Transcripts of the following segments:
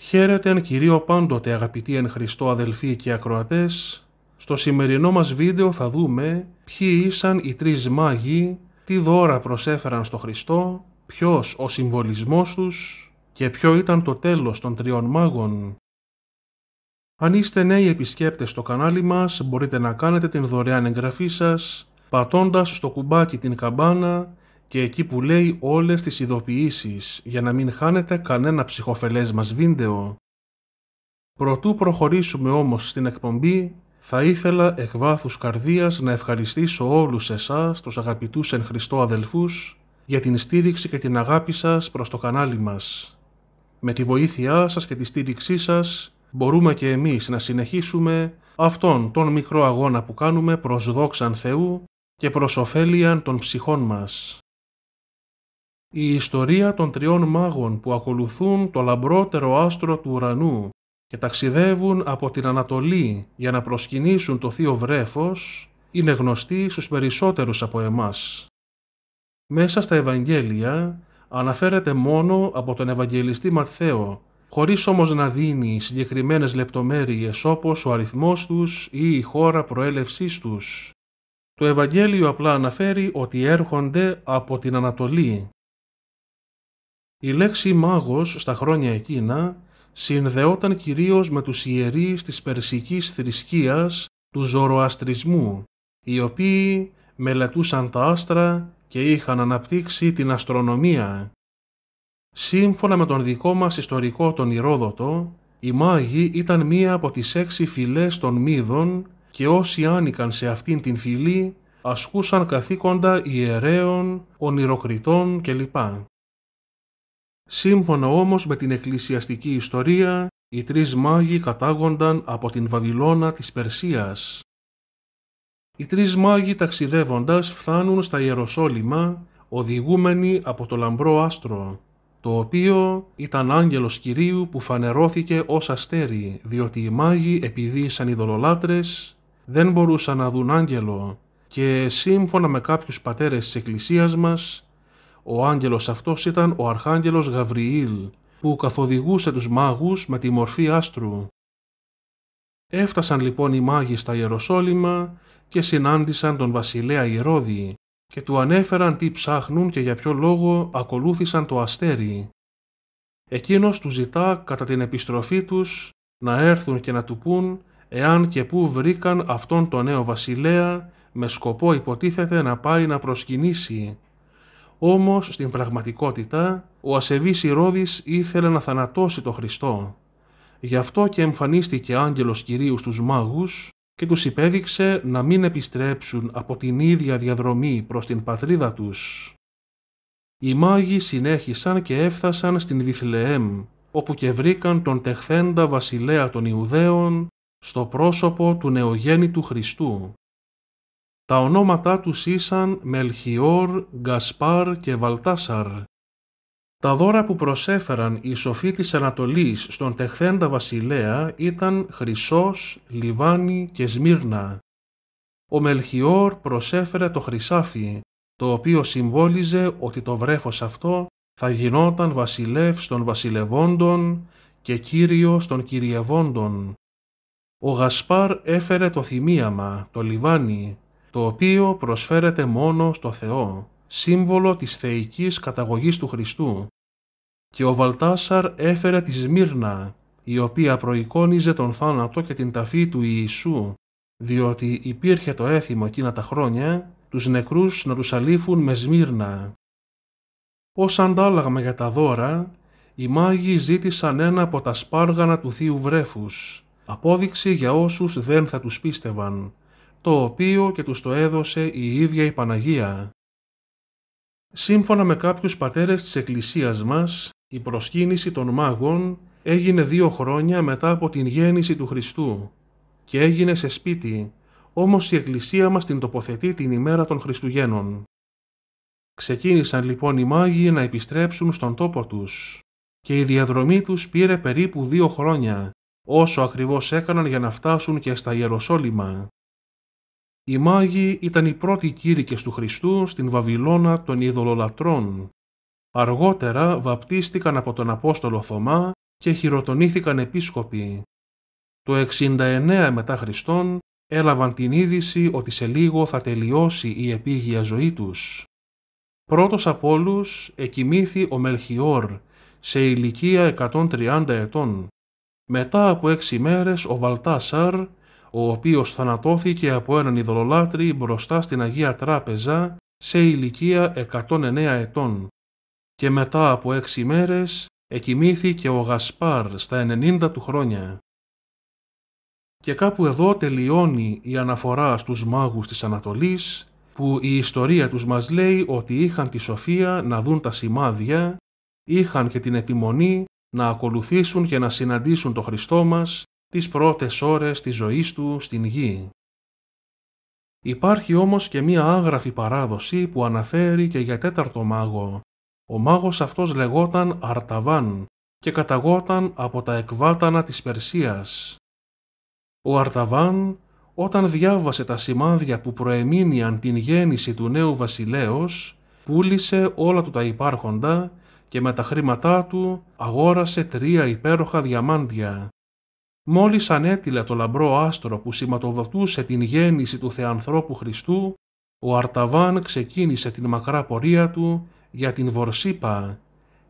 Χαίρετε εν κυρίω πάντοτε αγαπητοί εν Χριστώ αδελφοί και ακροατές. Στο σημερινό μας βίντεο θα δούμε ποιοι ήσαν οι τρεις μάγοι, τι δώρα προσέφεραν στο Χριστό, ποιος ο συμβολισμός τους και ποιο ήταν το τέλος των τριών μάγων. Αν είστε νέοι επισκέπτες στο κανάλι μας, μπορείτε να κάνετε την δωρεάν εγγραφή σας πατώντας στο κουμπάκι την καμπάνα και εκεί που λέει όλες τις ειδοποιήσεις για να μην χάνετε κανένα ψυχοφελές μας βίντεο. Προτού προχωρήσουμε όμως στην εκπομπή, θα ήθελα εκ βάθους καρδίας να ευχαριστήσω όλους εσάς, τους αγαπητούς εν Χριστώ αδελφούς, για την στήριξη και την αγάπη σας προς το κανάλι μας. Με τη βοήθειά σας και τη στήριξή σας, μπορούμε και εμείς να συνεχίσουμε αυτόν τον μικρό αγώνα που κάνουμε προς δόξαν Θεού και προς ωφέλιαν των ψυχών μας η ιστορία των τριών μάγων που ακολουθούν το λαμπρότερο άστρο του ουρανού και ταξιδεύουν από την Ανατολή για να προσκυνήσουν το θείο βρέφος είναι γνωστή στους περισσότερους από εμάς. Μέσα στα Ευαγγέλια αναφέρεται μόνο από τον Ευαγγελιστή Μαρθαίο, χωρίς όμως να δίνει συγκεκριμένες λεπτομέρειες όπως ο αριθμός τους ή η χώρα προέλευσής τους. Το Ευαγγέλιο απλά αναφέρει ότι έρχονται από την Ανατολή η λέξη μάγος στα χρόνια εκείνα συνδεόταν κυρίως με τους ιερείς της περσικής θρησκείας του ζωροαστρισμού, οι οποίοι μελετούσαν τα άστρα και είχαν αναπτύξει την αστρονομία. Σύμφωνα με τον δικό μας ιστορικό τον Ηρόδοτο, οι μάγοι ήταν μία από τις έξι φυλές των μύδων και όσοι άνοικαν σε αυτήν την φυλή ασκούσαν καθήκοντα ιερέων, ονειροκριτών κλπ. Σύμφωνα όμως με την εκκλησιαστική ιστορία, οι τρεις μάγοι κατάγονταν από την Βαβυλώνα της Περσίας. Οι τρεις μάγοι ταξιδεύοντας φτάνουν στα Ιεροσόλυμα, οδηγούμενοι από το λαμπρό άστρο, το οποίο ήταν άγγελος Κυρίου που φανερώθηκε ως αστέρι, διότι οι μάγοι επειδή ήσαν ειδωλολάτρες δεν μπορούσαν να δουν άγγελο και σύμφωνα με κάποιους πατέρες της Εκκλησίας μας ο άγγελος αυτός ήταν ο αρχάγγελος Γαβριήλ, που καθοδηγούσε τους μάγους με τη μορφή άστρου. Έφτασαν λοιπόν οι μάγοι στα Ιεροσόλυμα και συνάντησαν τον βασιλέα Ιερώδη και του ανέφεραν τι ψάχνουν και για ποιο λόγο ακολούθησαν το αστέρι. Εκείνος του ζητά κατά την επιστροφή τους να έρθουν και να του πούν εάν και πού βρήκαν αυτόν τον νέο βασιλέα με σκοπό υποτίθεται να πάει να προσκυνήσει όμως στην πραγματικότητα ο ασεβής Ηρώδης ήθελε να θανατώσει τον Χριστό. Γι' αυτό και εμφανίστηκε άγγελος κυρίου στους μάγους και τους υπέδειξε να μην επιστρέψουν από την ίδια διαδρομή προς την πατρίδα τους. Οι μάγοι συνέχισαν και έφτασαν στην Βιθλεέμ, όπου και βρήκαν τον τεχθέντα βασιλέα των Ιουδαίων στο πρόσωπο του νεογέννητου Χριστού. Τα ονόματα τους ήσαν Μελχιόρ, Γκασπάρ και Βαλτάσαρ. Τα δώρα που προσέφεραν οι σοφοί της Ανατολής στον τεχθέντα βασιλέα ήταν χρυσός, λιβάνι και σμύρνα. Ο Μελχιόρ προσέφερε το χρυσάφι, το οποίο συμβόλιζε ότι το βρέφος αυτό θα γινόταν βασιλεύ των βασιλευόντων και κύριο των κυριευόντων. Ο Γασπάρ έφερε το θυμίαμα, το λιβάνι, το οποίο προσφέρεται μόνο στο Θεό, σύμβολο της θεϊκής καταγωγής του Χριστού. Και ο Βαλτάσαρ έφερε τη Σμύρνα, η οποία προεικόνιζε τον θάνατο και την ταφή του Ιησού, διότι υπήρχε το έθιμο εκείνα τα χρόνια τους νεκρούς να τους αλήφουν με Σμύρνα. Ως αντάλλαγμα για τα δώρα, οι μάγοι ζήτησαν ένα από τα σπάργανα του θείου βρέφους, απόδειξη για όσους δεν θα τους πίστευαν, το οποίο και τους το έδωσε η ίδια η Παναγία. Σύμφωνα με κάποιους πατέρες της Εκκλησίας μας, η προσκύνηση των μάγων έγινε δύο χρόνια μετά από την γέννηση του Χριστού και έγινε σε σπίτι, όμως η Εκκλησία μας την τοποθετεί την ημέρα των Χριστουγέννων. Ξεκίνησαν λοιπόν οι μάγοι να επιστρέψουν στον τόπο τους και η διαδρομή τους πήρε περίπου δύο χρόνια, όσο ακριβώς έκαναν για να φτάσουν και στα Ιεροσόλυμα. Οι μάγοι ήταν οι πρώτοι κήρυκες του Χριστού στην Βαβυλώνα των Ιδωλολατρών. Αργότερα βαπτίστηκαν από τον Απόστολο Θωμά και χειροτονήθηκαν επίσκοποι. Το 69 μετά Χριστόν έλαβαν την είδηση ότι σε λίγο θα τελειώσει η επίγεια ζωή τους. Πρώτος από όλους εκοιμήθη ο Μελχιόρ σε ηλικία 130 ετών. Μετά από έξι μέρες ο Βαλτάσαρ ο οποίος θανατώθηκε από έναν ειδωλολάτρη μπροστά στην Αγία Τράπεζα σε ηλικία 109 ετών και μετά από έξι μέρες εκοιμήθηκε ο Γασπάρ στα 90 του χρόνια. Και κάπου εδώ τελειώνει η αναφορά στους μάγους της Ανατολής που η ιστορία τους μας λέει ότι είχαν τη σοφία να δουν τα σημάδια, είχαν και την επιμονή να ακολουθήσουν και να συναντήσουν το Χριστό μας τις πρώτες ώρες της ζωής του στην γη. Υπάρχει όμως και μία άγραφη παράδοση που αναφέρει και για τέταρτο μάγο. Ο μάγος αυτός λεγόταν Αρταβάν και καταγόταν από τα εκβάτανα της Περσίας. Ο Αρταβάν όταν διάβασε τα σημάδια που προεμήνιαν την γέννηση του νέου βασιλέως, πούλησε όλα του τα υπάρχοντα και με τα χρήματά του αγόρασε τρία υπέροχα διαμάντια. Μόλις ανέτειλε το λαμπρό άστρο που σηματοδοτούσε την γέννηση του Θεανθρώπου Χριστού, ο Αρταβάν ξεκίνησε την μακρά πορεία του για την Βορσίπα.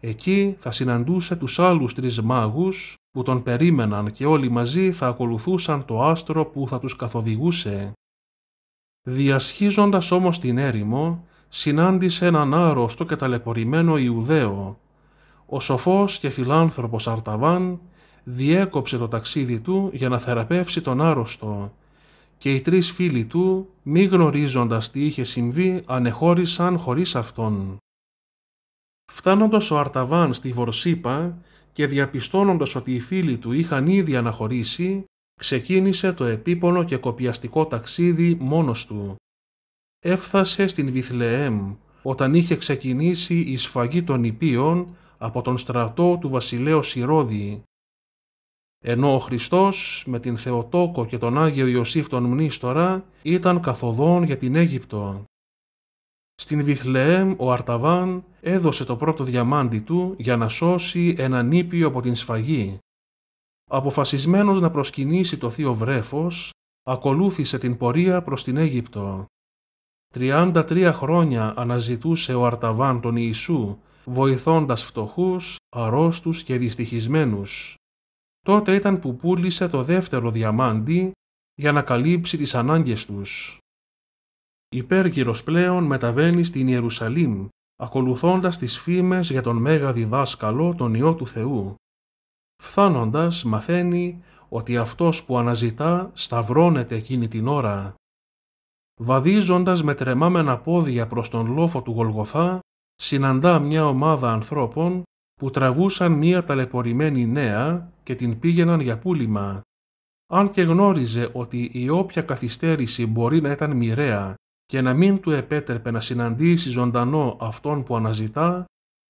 Εκεί θα συναντούσε τους άλλους τρεις μάγους που τον περίμεναν και όλοι μαζί θα ακολουθούσαν το άστρο που θα τους καθοδηγούσε. Διασχίζοντας όμως την έρημο, συνάντησε έναν άρρωστο και ταλαιπωρημένο Ιουδαίο. Ο σοφός και φιλάνθρωπος Αρταβάν διέκοψε το ταξίδι του για να θεραπεύσει τον άρρωστο και οι τρεις φίλοι του, μη γνωρίζοντας τι είχε συμβεί, ανεχώρησαν χωρίς αυτόν. Φτάνοντας ο Αρταβάν στη Βορσίπα και διαπιστώνοντας ότι οι φίλοι του είχαν ήδη αναχωρήσει, ξεκίνησε το επίπονο και κοπιαστικό ταξίδι μόνος του. Έφθασε στην Βιθλεέμ, όταν είχε ξεκινήσει η σφαγή των Ιππίων από τον στρατό του βασιλέως Ηρώδη, ενώ ο Χριστός με την Θεοτόκο και τον Άγιο Ιωσήφ τον Μνήστορα ήταν καθοδόν για την Αίγυπτο. Στην Βιθλεέμ ο Αρταβάν έδωσε το πρώτο διαμάντι του για να σώσει έναν ήπιο από την σφαγή. Αποφασισμένος να προσκυνήσει το θείο βρέφος, ακολούθησε την πορεία προς την Αίγυπτο. 33 χρόνια αναζητούσε ο Αρταβάν τον Ιησού, βοηθώντας φτωχούς, αρρώστους και δυστυχισμένους. Τότε ήταν που πούλησε το δεύτερο διαμάντι για να καλύψει τις ανάγκες τους. Υπέργυρος πλέον μεταβαίνει στην Ιερουσαλήμ, ακολουθώντας τις φήμες για τον Μέγα Διδάσκαλο, τον Υιό του Θεού. Φθάνοντας, μαθαίνει ότι αυτός που αναζητά σταυρώνεται εκείνη την ώρα. Βαδίζοντας με τρεμάμενα πόδια προς τον λόφο του Γολγοθά, συναντά μια ομάδα ανθρώπων που τραβούσαν μία ταλαιπωρημένη νέα και την πήγαιναν για πούλημα. Αν και γνώριζε ότι η όποια καθυστέρηση μπορεί να ήταν μοιραία και να μην του επέτρεπε να συναντήσει ζωντανό αυτόν που αναζητά,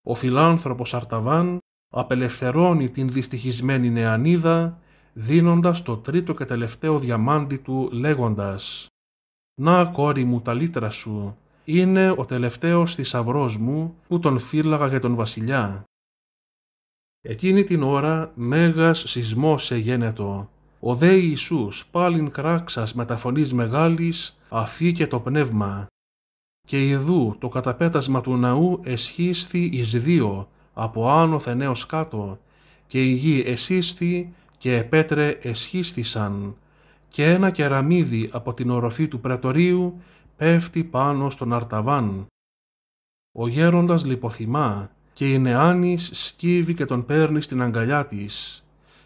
ο φιλάνθρωπος Αρταβάν απελευθερώνει την δυστυχισμένη νεανίδα, δίνοντας το τρίτο και τελευταίο διαμάντι του λέγοντας «Να κόρη μου τα λύτρα σου, είναι ο τελευταίος θησαυρός μου που τον φύλαγα για τον βασιλιά. Εκείνη την ώρα μέγας σεισμός εγένετο. Ο δε Ιησούς πάλιν κράξας με τα φωνής μεγάλης αφήκε το πνεύμα. Και ειδού το καταπέτασμα του ναού εσχίσθη εις δύο από άνωθεν έως κάτω και η γη εσύσθη και επέτρε εσχίστησαν και ένα κεραμίδι από την οροφή του πρατορίου πέφτει πάνω στον αρταβάν. Ο γέροντας λιποθυμά και η νεάνης σκύβει και τον παίρνει στην αγκαλιά της.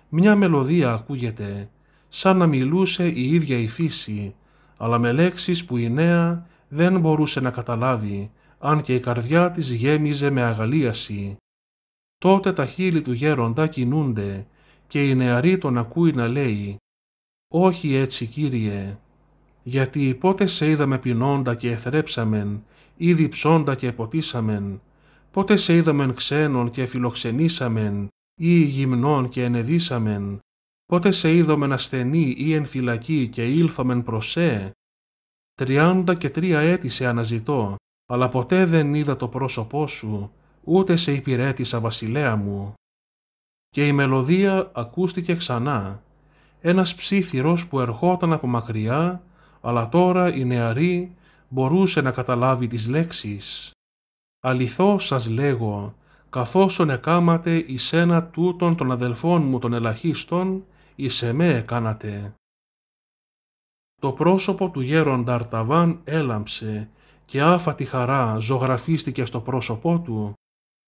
Μια μελωδία ακούγεται, σαν να μιλούσε η ίδια η φύση, αλλά με λέξεις που η νέα δεν μπορούσε να καταλάβει, αν και η καρδιά της γέμιζε με αγαλίαση. Τότε τα χείλη του γέροντα κινούνται και η νεαρή τον ακούει να λέει «Όχι έτσι, Κύριε, γιατί πότε σε είδαμε πεινώντα και εθρέψαμεν, ήδη ψώντα και ποτίσαμεν, Πότε σε είδαμεν ξένον και φιλοξενήσαμεν, ή γυμνών και ενεδίσαμεν, πότε σε είδαμεν ασθενή ή εν φυλακή και ήλθαμεν προσέ. Τριάντα και τρία έτη σε αναζητώ, αλλά ποτέ δεν είδα το πρόσωπό σου, ούτε σε υπηρέτησα βασιλέα μου. Και η μελωδία ακούστηκε ξανά, ένας ψήθυρος που ερχόταν από μακριά, αλλά τώρα η νεαρή μπορούσε να καταλάβει τις λέξεις. Αληθώ σας λέγω, καθώς ονεκάματε νεκάματε εις ένα τούτον των αδελφών μου των ελαχίστων, εις εμέ κάνατε Το πρόσωπο του γέροντα Αρταβάν έλαμψε και άφατη χαρά ζωγραφίστηκε στο πρόσωπό του.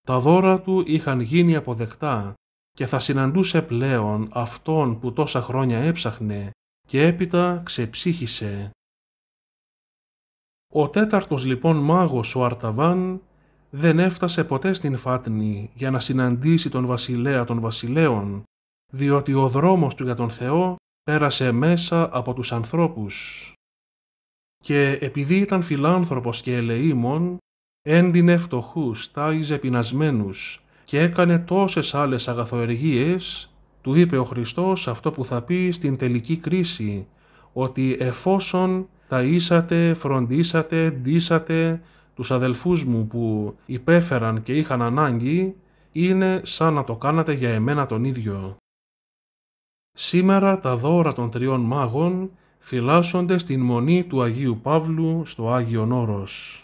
Τα δώρα του είχαν γίνει αποδεκτά και θα συναντούσε πλέον αυτόν που τόσα χρόνια έψαχνε και έπειτα ξεψύχησε. Ο τέταρτος λοιπόν μάγος ο Αρταβάν δεν έφτασε ποτέ στην Φάτνη για να συναντήσει τον βασιλέα των βασιλέων, διότι ο δρόμος του για τον Θεό πέρασε μέσα από τους ανθρώπους. Και επειδή ήταν φιλάνθρωπος και ελεήμων, έντινε φτωχούς, τάιζε πεινασμένους και έκανε τόσες άλλες αγαθοεργίες, του είπε ο Χριστός αυτό που θα πει στην τελική κρίση, ότι εφόσον τα φροντίσατε, ντύσατε, τους αδελφούς μου που υπέφεραν και είχαν ανάγκη είναι σαν να το κάνατε για εμένα τον ίδιο. Σήμερα τα δώρα των τριών μάγων φυλάσσονται στην Μονή του Αγίου Παύλου στο Άγιο Όρος.